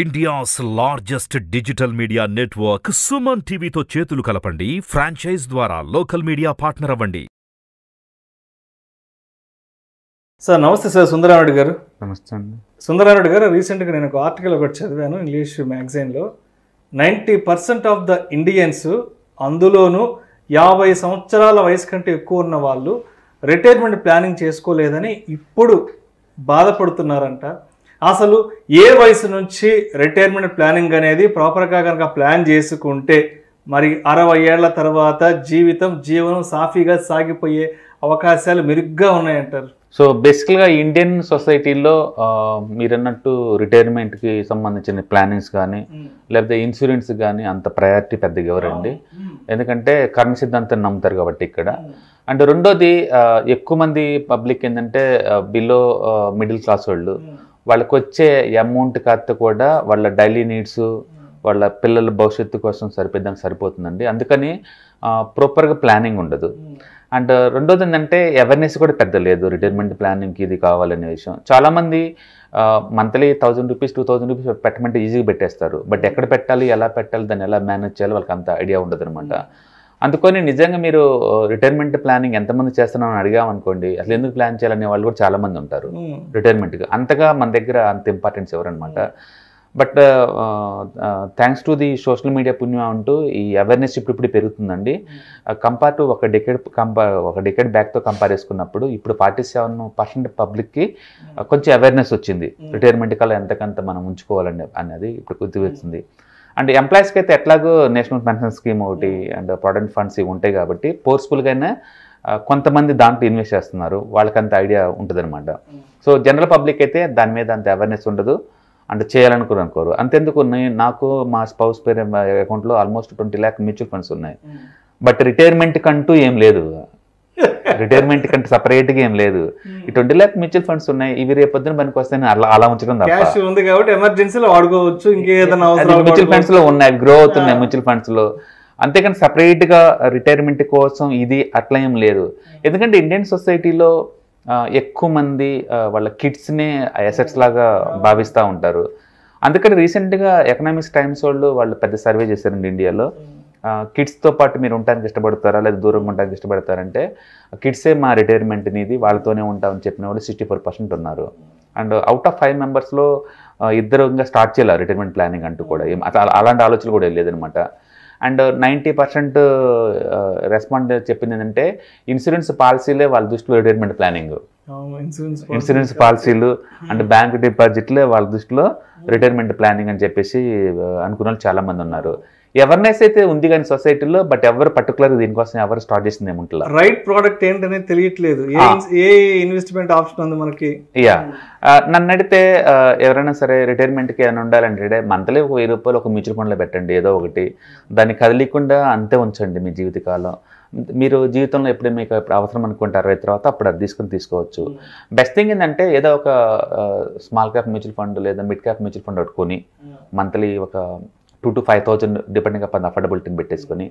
India's largest digital media network Suman టీవీతో చేతులు కలపండి ఫ్రాంచైజ్ ద్వారా లోకల్ మీడియా పార్ట్నర్ అవ్వండి సార్ నమస్తే సార్ సుందరారెడ్డి గారు నమస్తే అండి సుందరారెడ్డి గారు రీసెంట్గా నేను ఒక ఆర్టికల్ ఒకటి చదివాను ఇంగ్లీష్ మ్యాగజైన్లో ninety percent of the Indians అందులోనూ యాభై సంవత్సరాల వయసు కంటే ఎక్కువ ఉన్న వాళ్ళు రిటైర్మెంట్ ప్లానింగ్ చేసుకోలేదని ఇప్పుడు బాధపడుతున్నారంట అసలు ఏ వయసు నుంచి రిటైర్మెంట్ ప్లానింగ్ అనేది ప్రాపర్గా కనుక ప్లాన్ చేసుకుంటే మరి అరవై ఏళ్ల తర్వాత జీవితం జీవనం సాఫీగా సాగిపోయే అవకాశాలు మెరుగ్గా ఉన్నాయంటారు సో బేసికల్గా ఇండియన్ సొసైటీలో మీరన్నట్టు రిటైర్మెంట్కి సంబంధించిన ప్లానింగ్స్ కానీ hmm. లేకపోతే ఇన్సూరెన్స్ కానీ అంత ప్రయారిటీ పెద్దగా ఎవరండి hmm. ఎందుకంటే కర్మ సిద్ధాంతాన్ని నమ్ముతారు కాబట్టి ఇక్కడ hmm. అండ్ రెండోది ఎక్కువ మంది పబ్లిక్ ఏంటంటే బిలో మిడిల్ క్లాస్ వాళ్ళు వాళ్ళకి వచ్చే అమౌంట్ కాస్త కూడా వాళ్ళ డైలీ నీడ్స్ వాళ్ళ పిల్లల భవిష్యత్తు కోసం సరిపోద్దాం సరిపోతుందండి అందుకని ప్రాపర్గా ప్లానింగ్ ఉండదు hmm. అండ్ రెండోది ఏంటంటే అవేర్నెస్ కూడా పెద్ద లేదు రిటైర్మెంట్ ప్లానింగ్కి ఇది కావాలనే విషయం చాలామంది monthly thousand rupees two thousand rupees పెట్టమంటే ఈజీగా పెట్టేస్తారు బట్ ఎక్కడ పెట్టాలి ఎలా పెట్టాలి దాన్ని ఎలా మేనేజ్ చేయాలి వాళ్ళకి అంత ఐడియా ఉండదు అనమాట hmm. అందుకని నిజంగా మీరు రిటైర్మెంట్ ప్లానింగ్ ఎంతమంది చేస్తున్నామని అడిగామనుకోండి అసలు ఎందుకు ప్లాన్ చేయాలనే వాళ్ళు కూడా చాలామంది ఉంటారు రిటైర్మెంట్గా అంతగా మన దగ్గర అంత ఇంపార్టెన్స్ ఎవరనమాట but thanks to the social media పుణ్యం అంటూ ఈ అవేర్నెస్ ఇప్పుడు ఇప్పుడు పెరుగుతుందండి కంపేర్ టు ఒక డెకేడ్ కంపే ఒక డెకేడ్ బ్యాక్తో కంపేర్ చేసుకున్నప్పుడు ఇప్పుడు ఫార్టీ సెవెన్ పర్సెంట్ పబ్లిక్కి కొంచెం అవేర్నెస్ వచ్చింది రిటైర్మెంట్ కల్లా ఎంతకంత మనం ఉంచుకోవాలని అనేది ఇప్పుడు గుర్తు వచ్చింది అండ్ ఎంప్లాయీస్కి అయితే ఎట్లాగో నేషనల్ పెన్షన్ స్కీమ్ ఒకటి hmm. అండ్ ప్రొడెంట్ ఫండ్స్ ఇవి ఉంటాయి కాబట్టి ఫోర్స్ఫుల్గానే కొంతమంది దాంట్లో ఇన్వెస్ట్ చేస్తున్నారు వాళ్ళకి అంత ఐడియా ఉంటుందన్నమాట hmm. సో జనరల్ పబ్లిక్ అయితే దాని మీద అంత అవేర్నెస్ ఉండదు అండ్ చేయాలనుకుని అనుకోరు అంతెందుకు ఉన్నాయి నాకు మా స్పౌస్ పేరు అకౌంట్లో almost twenty lakh mutual funds ఉన్నాయి hmm. బట్ రిటైర్మెంట్ కంటూ ఏం లేదు రిటైర్మెంట్ కంటే సపరేట్ గా ఏం లేదు hmm. ఈ ట్వంటీ ల్యాక్ మ్యూచువల్ ఫండ్స్ ఉన్నాయి ఇవి రేపు పొద్దున పనికి వస్తాయని అలా అలా ఉంచడం కాబట్టి ఎమర్జెన్సీలో వాడుకోవచ్చు ఇంకేదైనా మ్యూచువల్ ఫండ్స్ లో ఉన్నాయి గ్రో అవుతున్నాయి మ్యూచువల్ ఫండ్స్ లో అంతేకాని సపరేట్ గా రిటైర్మెంట్ కోసం ఇది అట్లా ఏం లేదు hmm. ఎందుకంటే ఇండియన్ సొసైటీలో ఎక్కువ మంది వాళ్ళ కిడ్స్నే అసెట్స్ లాగా hmm. భావిస్తూ ఉంటారు అందుకని రీసెంట్గా ఎకనామిక్స్ టైమ్స్ వాళ్ళు వాళ్ళు పెద్ద సర్వే చేశారండి ఇండియాలో కిడ్స్తో పాటు మీరు ఉండడానికి ఇష్టపడతారా లేదా దూరంగా ఉండడానికి ఇష్టపడతారంటే కిడ్సే మా రిటైర్మెంట్ అనేది వాళ్ళతోనే ఉంటామని చెప్పిన వాళ్ళు సిక్స్టీ ఫోర్ పర్సెంట్ ఉన్నారు అండ్ అవుట్ ఆఫ్ ఫైవ్ మెంబర్స్లో ఇద్దరు ఇంకా స్టార్ట్ చేయాలి రిటైర్మెంట్ ప్లానింగ్ అంటూ కూడా అలాంటి ఆలోచనలు కూడా వెళ్ళేదనమాట అండ్ నైంటీ పర్సెంట్ రెస్పాండ్ చెప్పింది ఏంటంటే ఇన్సూరెన్స్ పాలసీలే వాళ్ళ దృష్టిలో రిటైర్మెంట్ ప్లానింగ్ ఇన్సూరెన్స్ పాలసీలు అండ్ బ్యాంక్ డిపాజిట్లే వాళ్ళ దృష్టిలో రిటైర్మెంట్ ప్లానింగ్ అని చెప్పేసి అనుకున్న వాళ్ళు చాలామంది ఉన్నారు అవేర్నెస్ అయితే ఉంది కానీ సొసైటీలో బట్ ఎవరు పర్టికులర్ దీనికోసం ఎవరు స్టార్ట్ చేసింది ఏముంటుంది రైట్ ప్రోడక్ట్ ఏంటనేది తెలియట్లేదు ఏ ఇన్వెస్ట్మెంట్ ఆప్షన్ ఉంది మనకి యా నన్ను అడిగితే ఎవరైనా సరే రిటైర్మెంట్కి ఏమైనా ఉండాలంటే మంత్లీ ఒక వెయ్యి రూపాయలు ఒక మ్యూచువల్ ఫండ్లో పెట్టండి ఏదో ఒకటి దాన్ని కదిలీకుండా అంతే ఉంచండి మీ జీవితకాలం మీరు జీవితంలో ఎప్పుడు మీకు అవసరం అనుకుంటే అరవై తర్వాత అప్పుడు అది తీసుకుని తీసుకోవచ్చు బెస్ట్ hmm. థింగ్ ఏంటంటే ఏదో ఒక స్మాల్ క్యాప్ మ్యూచువల్ ఫండ్ లేదా మిడ్ క్యాప్ మ్యూచువల్ ఫండ్ పెట్టుకొని మంత్లీ ఒక two to five thousand depending upon అఫోర్డబిలిటీని పెట్టేసుకొని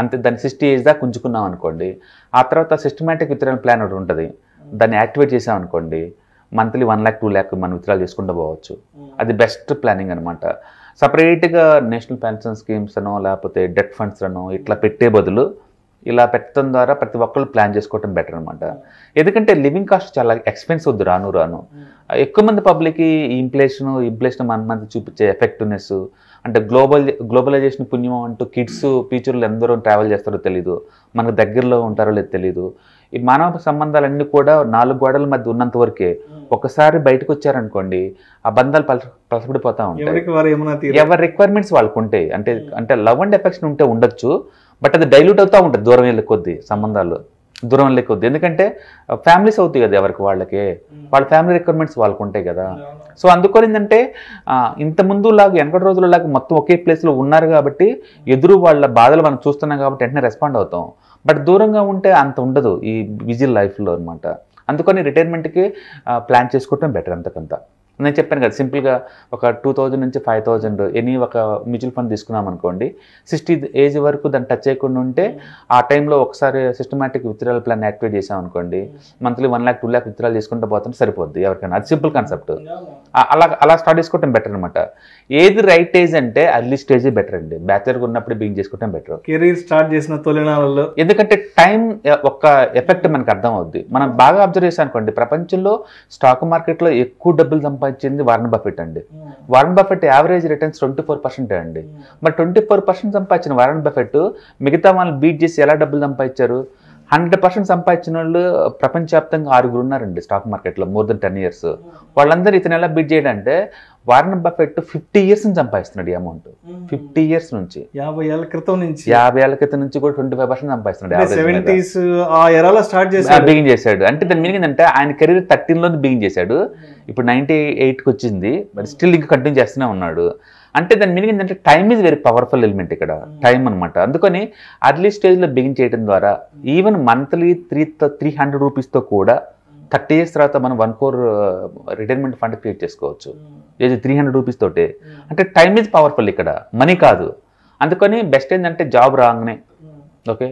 అంతే దాన్ని సిక్స్టీ ఏజ్ దాకా ఉంచుకున్నాం అనుకోండి ఆ తర్వాత సిస్టమేటిక్ విత్రాల ప్లాన్ ఒకటి ఉంటుంది దాన్ని యాక్టివేట్ చేసాం అనుకోండి monthly one lakh two lakh మనం విత్రాలు చేసుకుంటూ పోవచ్చు hmm. అది బెస్ట్ ప్లానింగ్ అనమాట సపరేట్గా నేషనల్ పెన్షన్ స్కీమ్స్ అనో లేకపోతే డెట్ ఫండ్స్ అనో ఇట్లా పెట్టే బదులు ఇలా పెట్టడం ద్వారా ప్రతి ఒక్కళ్ళు ప్లాన్ చేసుకోవటం బెటర్ అనమాట ఎందుకంటే లివింగ్ కాస్ట్ చాలా ఎక్స్పెన్స్ వద్దు రాను రాను hmm. ఎక్కువ మంది పబ్లిక్కి ఇన్ఫ్లేషన్ ఇన్ఫ్లేషన్ మన మంది చూపించే ఎఫెక్టివ్నెస్ అంటే గ్లోబల్ గ్లోబలైజేషన్ పుణ్యం అంటూ కిడ్స్ ఫ్యూచర్లు ఎందరో ట్రావెల్ చేస్తారో తెలీదు మనకు దగ్గరలో ఉంటారో లేదో తెలీదు ఈ మానవ సంబంధాలన్నీ కూడా నాలుగు గోడల మధ్య ఉన్నంత వరకే hmm. ఒకసారి బయటకు వచ్చారనుకోండి ఆ బంధాలు పలస పలసపడిపోతా ఉంటాయి ఎవరి రిక్వైర్మెంట్స్ వాళ్ళకు ఉంటాయి అంటే hmm. అంటే లవ్ అండ్ ఎఫెక్షన్ ఉంటే ఉండొచ్చు బట్ అది డైల్యూట్ అవుతూ ఉంటుంది దూరం వెళ్ళే కొద్దీ సంబంధాలు దూరం వెళ్ళే కొద్దీ ఎందుకంటే ఫ్యామిలీస్ అవుతాయి కదా ఎవరికి వాళ్ళకి hmm. వాళ్ళ ఫ్యామిలీ రిక్వైర్మెంట్స్ వాళ్ళకు ఉంటాయి కదా hmm. సో అందుకొని ఏంటంటే ఇంత ముందు లాగా వెనకటి రోజుల లాగా మొత్తం ఒకే ప్లేస్లో ఉన్నారు కాబట్టి ఎదురు వాళ్ళ బాధలు మనం చూస్తున్నాం కాబట్టి వెంటనే రెస్పాండ్ అవుతాం బట్ దూరంగా ఉంటే అంత ఉండదు ఈ బిజీ లైఫ్లో అనమాట అందుకని రిటైర్మెంట్కి ప్లాన్ చేసుకోవటం బెటర్ అంతకంతా నేను చెప్పాను కదా సింపుల్గా ఒక టూ థౌజండ్ నుంచి ఫైవ్ థౌజండ్ ఎనీ ఒక మ్యూచువల్ ఫండ్ తీసుకున్నాం అనుకోండి సిక్స్టీ ఏజ్ వరకు దాన్ని టచ్ చేయకుండా ఉంటే ఆ టైంలో ఒకసారి సిస్టమేటిక్ విత్డ్రాల్ ప్లాన్ యాక్టివేట్ చేసాం అనుకోండి monthly one lakh two lakh withdrawal తీసుకుంటే పోతుంటే సరిపోద్ది ఎవరికైనా అది సింపుల్ కాన్సెప్ట్ అలా అలా స్టార్ట్ చేసుకోవటం బెటర్ అనమాట ఏది రైట్ ఏజ్ అంటే అర్లీ స్టేజ్ బెటర్ అండి బ్యాచులర్గా ఉన్నప్పుడు బిగింగ్ చేసుకోవటం బెటర్ కెరీర్ స్టార్ట్ చేసిన తొలినాలలో ఎందుకంటే టైం ఒక ఎఫెక్ట్ మనకు అర్థం అవుద్ది మనం బాగా అబ్జర్వ్ చేసాం అనుకోండి ప్రపంచంలో స్టాక్ మార్కెట్లో ఎక్కువ డబ్బులు సంపాదించే సంపాదించింది వారన్ బఫెట్ అండి Warren Buffett average returns twenty four percent అండి hmm. మరి ట్వంటీ ఫోర్ పర్సెంట్ సంపాదించిన వారన్ బఫెట్ మిగతా వాళ్ళని బీట్ చేసి ఎలా డబ్బులు సంపాదించారు హండ్రెడ్ పర్సెంట్ సంపాదించిన వాళ్ళు ప్రపంచవ్యాప్తంగా ఆరుగురు ఉన్నారండి స్టాక్ మార్కెట్లో మోర్ దెన్ టెన్ ఇయర్స్ వాళ్ళందరూ ఇతను ఎలా బిడ్ చేయడంటే వారెన్ బఫెట్ ఫిఫ్టీ ఇయర్స్ నుంచి సంపాదిస్తున్నాడు ఈ అమౌంట్ ఫిఫ్టీ ఇయర్స్ నుంచి యాభై ఏళ్ళ క్రితం నుంచి యాభై ఏళ్ళ క్రితం నుంచి కూడా ట్వంటీ ఫైవ్ పర్సెంట్ సంపాదిస్తున్నాడు స్టార్ట్ బిగిన్ చేశాడు అంటే దాని మీనింగ్ ఏంటంటే ఆయన కెరీర్ థర్టీన్ లో బిగిన్ చేశాడు ఇప్పుడు నైన్టీ ఎయిట్కి వచ్చింది మరి స్టిల్ ఇంకా కంటిన్యూ చేస్తూనే ఉన్నాడు అంటే దాని మీనింగ్ ఏంటంటే time is very powerful element ఇక్కడ టైం hmm. అనమాట అందుకని అర్లీ స్టేజ్లో బిగిన్ చేయడం ద్వారా even monthly three three hundred రూపీస్తో కూడా థర్టీ hmm. ఇయర్స్ తర్వాత మనం one crore retirement fund create చేసుకోవచ్చు ఏజ్ త్రీ హండ్రెడ్ రూపీస్ తోటే hmm. అంటే టైం ఈజ్ పవర్ఫుల్ ఇక్కడ మనీ కాదు అందుకని బెస్ట్ ఏంటంటే జాబ్ రాగానే ఓకే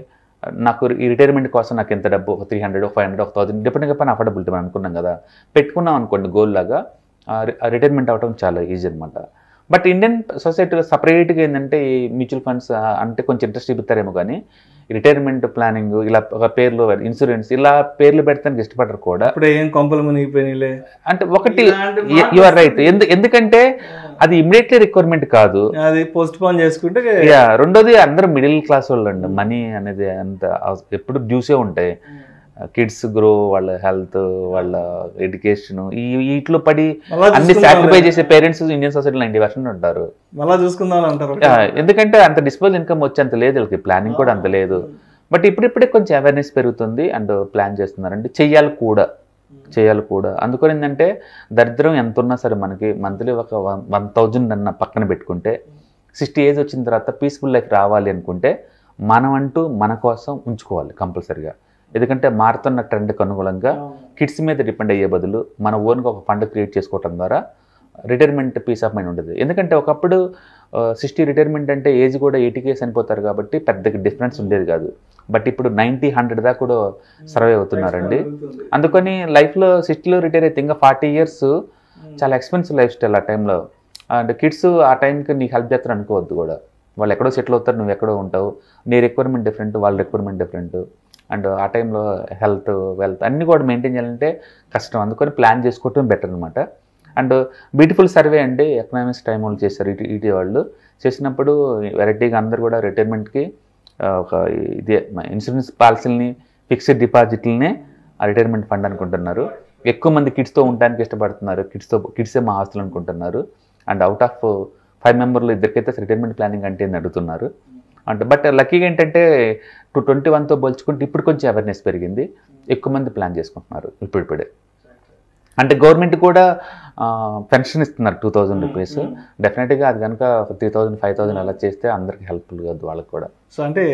నాకు ఈ రిటైర్మెంట్ కోసం నాకు ఎంత డబ్బు ఒక త్రీ హండ్రెడ్ ఫైవ్ హండ్రెడ్ ఒక థౌసండ్ డిఫరెంట్ పైన అఫోర్డబిలిటీ మనం అనుకున్నాం కదా పెట్టుకున్నాం అనుకోండి గోల్ లాగా రిటైర్మెంట్ అవ్వడం చాలా ఈజీ అనమాట బట్ ఇండియన్ సొసైటీలో సపరేట్గా ఏంటంటే ఈ మ్యూచువల్ ఫండ్స్ అంటే కొంచెం ఇంట్రెస్ట్ చూపిస్తారేమో కానీ రిటైర్మెంట్ ప్లానింగ్ ఇలా ఒక పేర్లు ఇన్సూరెన్స్ ఇలా పేర్లు పెడతానికి ఇష్టపడరు కూడా ఇప్పుడు ఏం అంటే ఒకటి ఆర్ రైట్ ఎందుకంటే అది ఇమీడియట్లీ రిక్వైర్మెంట్ కాదు అది పోస్ట్ పోన్ చేసుకుంటే రెండోది అందరూ మిడిల్ క్లాస్ వాళ్ళు అండి మనీ అనేది అంత ఎప్పుడు డ్యూసే ఉంటాయి కిడ్స్ గ్రో వాళ్ళ హెల్త్ వాళ్ళ ఎడ్యుకేషన్ వీటిలో పడి అన్ని సాక్రిఫై చేసే పేరెంట్స్ ఇండియన్ సొసైటీలో నైన్టీ పర్సెంట్ ఉంటారు మళ్ళీ చూసుకుందాం అంటారు ఎందుకంటే అంత డిస్పోజల్ ఇన్కమ్ వచ్చేంత లేదు వీళ్ళకి ప్లానింగ్ కూడా అంత లేదు బట్ ఇప్పుడిప్పుడే కొంచెం అవేర్నెస్ పెరుగుతుంది అండ్ ప్లాన్ చేస్తున్నారండి చెయ్యాలి కూడా చేయాలి కూడా అందుకని ఏంటంటే దరిద్రం ఎంత ఉన్నా సరే మనకి మంత్లీ ఒక వన్ థౌజండ్ అన్న పక్కన పెట్టుకుంటే సిక్స్టీ ఏజ్ వచ్చిన తర్వాత పీస్ఫుల్ లైఫ్ రావాలి అనుకుంటే మనం అంటూ మన కోసం ఉంచుకోవాలి కంపల్సరిగా ఎందుకంటే మారుతున్న ట్రెండ్కి అనుగుణంగా కిడ్స్ మీద డిపెండ్ అయ్యే బదులు మన ఓన్గా ఒక ఫండ్ క్రియేట్ చేసుకోవటం ద్వారా రిటైర్మెంట్ పీస్ ఆఫ్ మైండ్ ఉండదు ఎందుకంటే ఒకప్పుడు సిక్స్టీ రిటైర్మెంట్ అంటే ఏజ్ కూడా ఎయిటీకే చనిపోతారు కాబట్టి పెద్ద డిఫరెన్స్ ఉండేది కాదు బట్ ఇప్పుడు నైంటీ హండ్రెడ్ దాకా కూడా సర్వే అవుతున్నారండి అందుకని లైఫ్లో సిక్స్టీలో రిటైర్ అయితే ఇంకా ఫార్టీ ఇయర్స్ చాలా ఎక్స్పెన్సివ్ లైఫ్ స్టైల్ ఆ టైంలో అండ్ కిడ్స్ ఆ టైంకి నీకు హెల్ప్ చేస్తారు అనుకోవద్దు కూడా వాళ్ళు ఎక్కడో సెటిల్ అవుతారు నువ్వు ఎక్కడో ఉంటావు నీ రిక్వైర్మెంట్ డిఫరెంట్ వాళ్ళ రిక్వైర్మెంట్ డిఫరెంట్ అండ్ ఆ టైంలో హెల్త్ వెల్త్ అన్నీ కూడా మెయింటైన్ చేయాలంటే కష్టం అందుకని ప్లాన్ చేసుకోవటం బెటర్ అనమాట అండ్ బ్యూటిఫుల్ సర్వే అండి ఎకనామిక్స్ టైం వాళ్ళు చేశారు ఇటు ఈటీ వాళ్ళు చేసినప్పుడు వెరైటీగా అందరు కూడా రిటైర్మెంట్కి ఒక ఇదే ఇన్సూరెన్స్ పాలసీలని ఫిక్స్డ్ డిపాజిట్లనే రిటైర్మెంట్ ఫండ్ అనుకుంటున్నారు ఎక్కువ మంది కిడ్స్తో ఉండడానికి ఇష్టపడుతున్నారు కిడ్స్తో కిడ్సే మా ఆస్తులు అనుకుంటున్నారు అండ్ అవుట్ ఆఫ్ ఫైవ్ మెంబర్లు ఇద్దరికైతే రిటైర్మెంట్ ప్లానింగ్ అంటే అడుగుతున్నారు అంటే బట్ లక్కీగా ఏంటంటే టూ ట్వంటీ వన్తో పోల్చుకుంటే ఇప్పుడు కొంచెం అవేర్నెస్ పెరిగింది ఎక్కువ మంది ప్లాన్ చేసుకుంటున్నారు ఇప్పుడిప్పుడే అంటే గవర్నమెంట్ కూడా పెన్షన్ ఇస్తున్నారు టూ థౌజండ్ రూపీస్ డెఫినెట్గా అది కనుక త్రీ థౌజండ్ ఫైవ్ థౌజండ్ అలా చేస్తే అందరికి హెల్ప్ఫుల్ కాదు వాళ్ళకి కూడా సో అంటే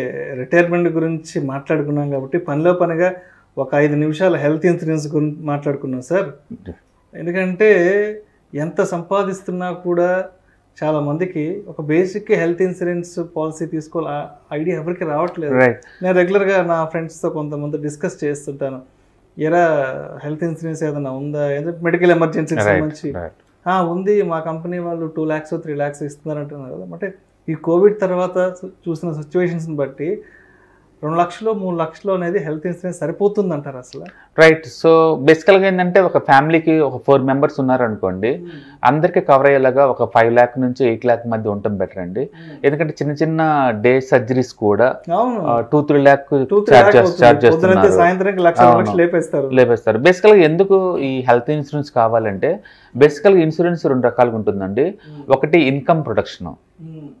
రిటైర్మెంట్ గురించి మాట్లాడుకున్నాం కాబట్టి పనిలో పనిగా ఒక ఐదు నిమిషాలు హెల్త్ ఇన్సూరెన్స్ గురించి మాట్లాడుకున్నాం సార్ ఎందుకంటే ఎంత సంపాదిస్తున్నా కూడా చాలామందికి ఒక బేసిక్ హెల్త్ ఇన్సూరెన్స్ పాలసీ తీసుకోవాలి ఐడియా ఎవరికి రావట్లేదు నేను రెగ్యులర్గా నా ఫ్రెండ్స్తో కొంతమంది డిస్కస్ చేస్తుంటాను ఎరా హెల్త్ ఇన్సూరెన్స్ ఏదైనా ఉందా ఏదైనా మెడికల్ ఎమర్జెన్సీకి సంబంధించి ఉంది మా కంపెనీ వాళ్ళు టూ ల్యాక్స్ త్రీ ల్యాక్స్ ఇస్తున్నారు అంటున్నారు కదా అంటే ఈ కోవిడ్ తర్వాత చూసిన సిచ్యువేషన్స్ని బట్టి రెండు లక్షలు మూడు లక్షలు అనేది హెల్త్ ఇన్సూరెన్స్ సరిపోతుంది అంటారు అసలు రైట్ సో బేసికల్గా ఏంటంటే ఒక ఫ్యామిలీకి ఒక ఫోర్ మెంబర్స్ ఉన్నారనుకోండి hmm. అందరికీ కవర్ అయ్యేలాగా ఒక ఫైవ్ ల్యాక్ నుంచి ఎయిట్ ల్యాక్ మధ్య ఉండటం బెటర్ అండి hmm. ఎందుకంటే చిన్న చిన్న డే సర్జరీస్ కూడా టూ త్రీ ల్యాక్ లేపేస్తారు బేసికల్గా ఎందుకు ఈ హెల్త్ ఇన్సూరెన్స్ కావాలంటే బేసికల్గా ఇన్సూరెన్స్ రెండు రకాలుగా ఉంటుందండి hmm. ఒకటి ఇన్కమ్ ప్రొటెక్షన్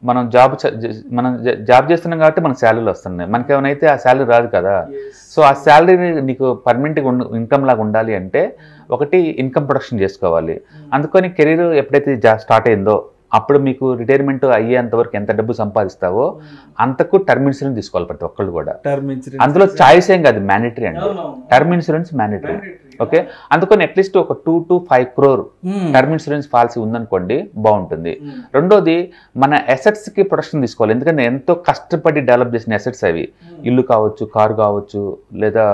మనం జాబ్ మనం జాబ్ చేస్తున్నాం కాబట్టి మనకు శాలరీలు వస్తున్నాయి మనకి ఏమైనా ఆ శాలరీ రాదు కదా సో ఆ శాలరీని నీకు పర్మనెంట్గా ఇన్కమ్ లాగా ఉండాలి అంటే hmm. ఒకటి ఇన్కమ్ ప్రొడక్షన్ చేసుకోవాలి hmm. అందుకని కెరీర్ ఎప్పుడైతే స్టార్ట్ అయిందో అప్పుడు మీకు రిటైర్మెంట్ అయ్యేంత వరకు ఎంత డబ్బు సంపాదిస్తావో hmm. అంతకు టర్మ్ ఇన్సూరెన్స్ తీసుకోవాలి ప్రతి ఒక్కళ్ళు కూడా అందులో చాయిస్ ఏం కాదు మ్యాండేటరీ అండి టర్మ్ ఇన్సూరెన్స్ మ్యాండేటరీ ఓకే అందుకని అట్లీస్ట్ ఒక two to five crore term insurance policy ఉందనుకోండి బాగుంటుంది hmm. రెండోది మన అసెట్స్ కి ప్రొటెక్షన్ తీసుకోవాలి ఎందుకంటే ఎంతో కష్టపడి డెవలప్ చేసిన అసెట్స్ అవి hmm. ఇల్లు కావచ్చు కారు కావచ్చు లేదా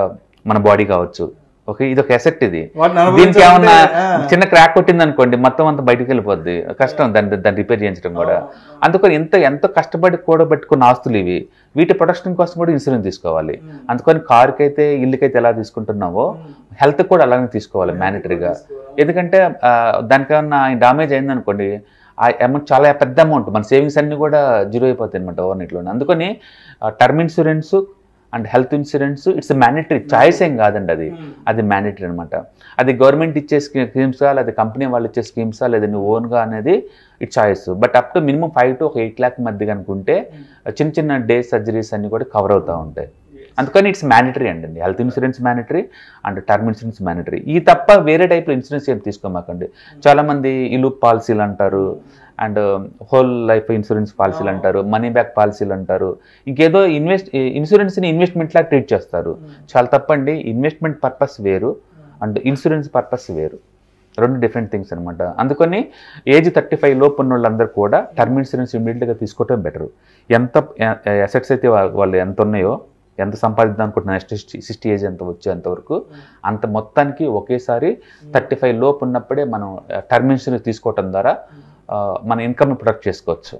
మన బాడీ కావచ్చు ఓకే ఇది ఒక ఎసెట్ ఇది దీనికి ఏమన్నా చిన్న క్రాక్ కొట్టింది అనుకోండి మొత్తం అంత బయటకు వెళ్ళిపోద్ది కష్టం దాన్ని దాన్ని రిపేర్ చేయించడం కూడా అందుకని ఎంత ఎంతో కష్టపడి కూడబెట్టుకున్న ఆస్తులు ఇవి వీటి ప్రొటెక్షన్ కోసం కూడా ఇన్సూరెన్స్ తీసుకోవాలి అందుకని కారుకి అయితే ఇల్లుకైతే ఎలా తీసుకుంటున్నావో హెల్త్ కూడా అలానే తీసుకోవాలి మ్యాండటరీగా ఎందుకంటే దానికేమన్నా డామేజ్ అయిందనుకోండి ఆ అమౌంట్ చాలా పెద్ద అమౌంట్ మన సేవింగ్స్ అన్నీ కూడా జీరో అయిపోతాయి అనమాట ఓవర్ నైట్లో అందుకని term insurance and health insurance it's mandatory choice ఏం కాదండి అది hmm. అది మ్యాండటరీ అనమాట అది గవర్నమెంట్ ఇచ్చే స్కీమ్సా లేదా కంపెనీ వాళ్ళు ఇచ్చే స్కీమ్సా లేదా నువ్వు ఓన్గా అనేది it choice but up to minimum five to ఒక ఎయిట్ ల్యాక్ మధ్య కనుకుంటే చిన్న చిన్న డే సర్జరీస్ అన్నీ కూడా కవర్ అవుతూ ఉంటాయి అందుకని ఇట్స్ మ్యాండటరీ అండి health insurance mandatory and term insurance mandatory ఈ తప్ప వేరే టైప్ ఇన్సూరెన్స్ ఏం తీసుకోమాకండి hmm. చాలామంది ఇలు పాలసీలు అంటారు అండ్ హోల్ లైఫ్ ఇన్సూరెన్స్ పాలసీలు అంటారు మనీ బ్యాక్ పాలసీలు అంటారు ఇంకేదో ఇన్వెస్ట్ ఇన్సూరెన్స్ని ఇన్వెస్ట్మెంట్లా ట్రీట్ చేస్తారు hmm. చాలా తప్పండి ఇన్వెస్ట్మెంట్ పర్పస్ వేరు అండ్ ఇన్సూరెన్స్ పర్పస్ వేరు రెండు డిఫరెంట్ థింగ్స్ అనమాట అందుకని ఏజ్ థర్టీ ఫైవ్ లోపు ఉన్న వాళ్ళందరూ కూడా టర్మ్ ఇన్సూరెన్స్ ఇమీడియట్గా తీసుకోవటం బెటర్ ఎంత అసెట్స్ అయితే వాళ్ళు ఎంత ఉన్నాయో ఎంత సంపాదిద్దాం అనుకుంటున్నా నెక్స్ట్ సిక్స్టీ ఏజ్ ఎంత వచ్చేంతవరకు hmm. అంత మొత్తానికి ఒకేసారి hmm. థర్టీ ఫైవ్ లోపు ఉన్నప్పుడే మనం టర్మ్ ఇన్సూరెన్స్ తీసుకోవటం ద్వారా hmm. మన ఇన్కమ్ ప్రొటెక్ట్ చేసుకోవచ్చు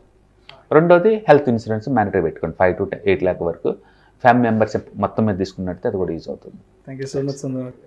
రెండోది హెల్త్ ఇన్సూరెన్స్ మ్యాండటరీ పెట్టుకోండి ఫైవ్ టు ఎయిట్ ల్యాక్ వరకు ఫ్యామిలీ మెంబర్స్ మొత్తం మీద తీసుకున్నట్టు అది కూడా యూజ్ అవుతుంది థ్యాంక్ యూ సో మచ్